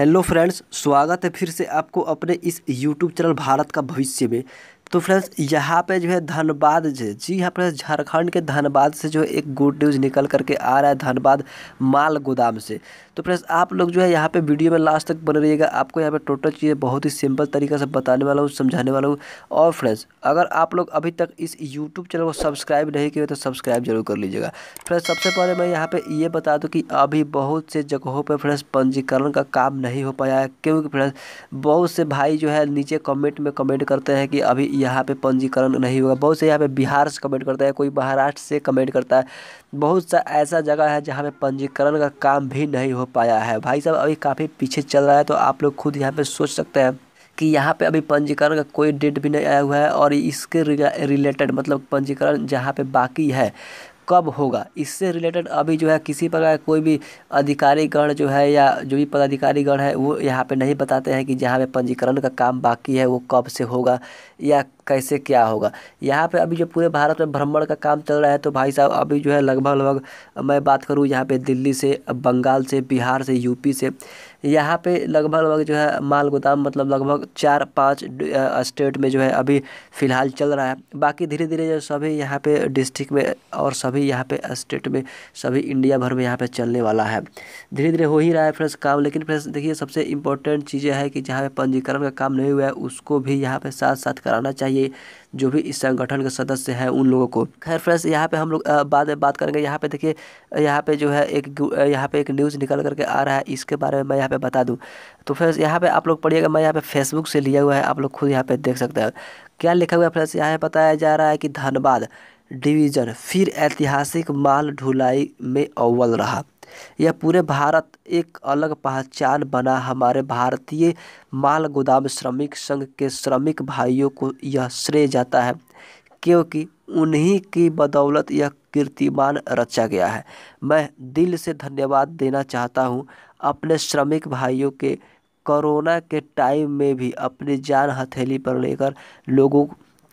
hello friends स्वागत है फिर से आपको अपने इस यूट्यूब चैनल भारत का भविष्य में तो फ्रेंड्स यहाँ पे जो है धनबाद जे जी यहाँ पर झारखंड के धनबाद से जो एक गुड न्यूज़ निकल करके आ रहा है धनबाद माल गोदाम से तो फ्रेंड्स आप लोग जो है यहाँ पे वीडियो में लास्ट तक बने रहिएगा आपको यहाँ पे टोटल चीज़ें बहुत ही सिंपल तरीके से बताने वाला हूँ समझाने वाला हूँ और फ्रेंड्स अगर आप लोग अभी तक इस यूट्यूब चैनल को सब्सक्राइब नहीं किए तो सब्सक्राइब जरूर कर लीजिएगा फ्रेंड्स सबसे पहले मैं यहाँ पर ये बता दूँ कि अभी बहुत से जगहों पर फ्रेंड्स पंजीकरण का काम नहीं हो पाया है क्योंकि फ्रेंड्स बहुत से भाई जो है नीचे कमेंट में कमेंट करते हैं कि अभी यहाँ पे पंजीकरण नहीं होगा बहुत से यहाँ पे बिहार से कमेंट करता है कोई महाराष्ट्र से कमेंट करता है बहुत सा ऐसा जगह है जहाँ पे पंजीकरण का काम भी नहीं हो पाया है भाई साहब अभी काफ़ी पीछे चल रहा है तो आप लोग खुद यहाँ पर सोच सकते हैं कि यहाँ पे अभी पंजीकरण का कोई डेट भी नहीं आया हुआ है और इसके रिलेटेड मतलब पंजीकरण जहाँ पे बाकी है कब होगा इससे रिलेटेड अभी जो है किसी प्रकार कोई भी अधिकारीगण जो है या जो भी पदाधिकारीगण है वो यहाँ पे नहीं बताते हैं कि जहाँ पे पंजीकरण का काम बाकी है वो कब से होगा या कैसे क्या होगा यहाँ पे अभी जो पूरे भारत में भ्रमण का काम चल रहा है तो भाई साहब अभी जो है लगभग लगभग मैं बात करूँ यहाँ पे दिल्ली से बंगाल से बिहार से यूपी से यहाँ पे लगभग लगभग जो है माल गोदाम मतलब लगभग चार पाँच स्टेट में जो है अभी फ़िलहाल चल रहा है बाकी धीरे धीरे जो सभी यहाँ पे डिस्ट्रिक्ट में और सभी यहाँ पे स्टेट में सभी इंडिया भर में यहाँ पे चलने वाला है धीरे धीरे हो ही रहा है फ्रेंड्स काम लेकिन फ्रेंड्स देखिए सबसे इम्पोर्टेंट चीज़ें है कि जहाँ पे पंजीकरण का काम नहीं हुआ है उसको भी यहाँ पर साथ साथ कराना चाहिए चाहिए जो भी इस संगठन के सदस्य हैं उन लोगों को खैर फ्रेंड्स यहाँ पे हम लोग बाद में बात करेंगे यहाँ पे देखिए यहाँ पे जो है एक यहाँ पे एक न्यूज़ निकल करके आ रहा है इसके बारे में मैं यहाँ पे बता दूँ तो फ्रेंड्स यहाँ पे आप लोग पढ़िएगा मैं यहाँ पे फेसबुक से लिया हुआ है आप लोग खुद यहाँ पे देख सकते हैं क्या लिखा हुआ है फ्रेंड्स यहाँ बताया जा रहा है कि धनबाद डिवीज़न फिर ऐतिहासिक माल ढुलाई में अव्वल रहा यह पूरे भारत एक अलग पहचान बना हमारे भारतीय माल गोदाम श्रमिक संघ के श्रमिक भाइयों को यह श्रेय जाता है क्योंकि उन्हीं की बदौलत यह कीर्तिमान रचा गया है मैं दिल से धन्यवाद देना चाहता हूँ अपने श्रमिक भाइयों के कोरोना के टाइम में भी अपनी जान हथेली पर लेकर लोगों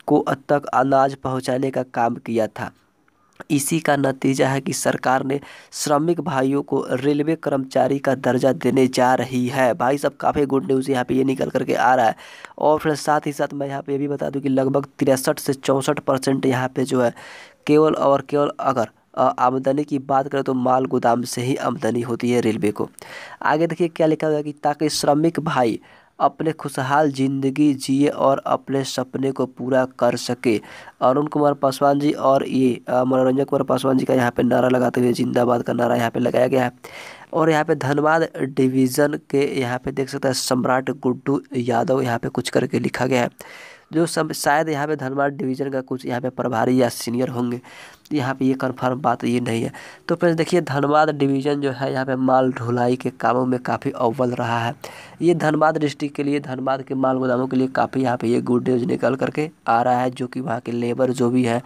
को अब तक अनाज पहुंचाने का काम किया था इसी का नतीजा है कि सरकार ने श्रमिक भाइयों को रेलवे कर्मचारी का दर्जा देने जा रही है भाई सब काफ़ी गुड न्यूज़ यहाँ पे ये निकल करके आ रहा है और फिर साथ ही साथ मैं यहाँ पे ये भी बता दूँ कि लगभग तिरसठ से चौंसठ परसेंट यहाँ पे जो है केवल और केवल अगर आमदनी की बात करें तो माल गोदाम से ही आमदनी होती है रेलवे को आगे देखिए क्या लिखा हुआ है कि ताकि श्रमिक भाई अपने खुशहाल ज़िंदगी जिए और अपने सपने को पूरा कर सके अरुण कुमार पासवान जी और ये मनोरंजन कुमार पासवान जी का यहाँ पे नारा लगाते हुए जिंदाबाद का नारा यहाँ पे लगाया गया है और यहाँ पे धनबाद डिवीज़न के यहाँ पे देख सकते हैं सम्राट गुड्डू यादव यहाँ पे कुछ करके लिखा गया है जो सब शायद यहाँ पे धनबाद डिवीज़न का कुछ यहाँ पे प्रभारी या सीनियर होंगे यहाँ पे ये कंफर्म बात ये नहीं है तो फिर देखिए धनबाद डिवीज़न जो है यहाँ पे माल ढुलाई के कामों में काफ़ी अव्वल रहा है ये धनबाद डिस्ट्रिक्ट के लिए धनबाद के माल गोदामों के लिए काफ़ी यहाँ पे ये गुड न्यूज़ निकल करके आ रहा है जो कि वहाँ के लेबर जो भी है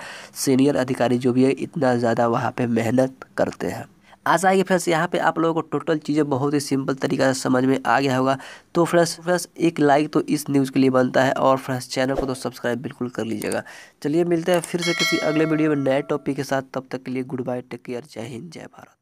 सीनियर अधिकारी जो भी है इतना ज़्यादा वहाँ पर मेहनत करते हैं आशा है कि फ्रेंड्स यहाँ पे आप लोगों को टोटल चीज़ें बहुत ही सिंपल तरीका से समझ में आ गया होगा तो फ्रेंड्स फ्रेंड्स एक लाइक तो इस न्यूज़ के लिए बनता है और फ्रेंड्स चैनल को तो सब्सक्राइब बिल्कुल कर लीजिएगा चलिए मिलते हैं फिर से किसी अगले वीडियो में नए टॉपिक के साथ तब तक के लिए गुड बाय टेक केयर जय हिंद जय भारत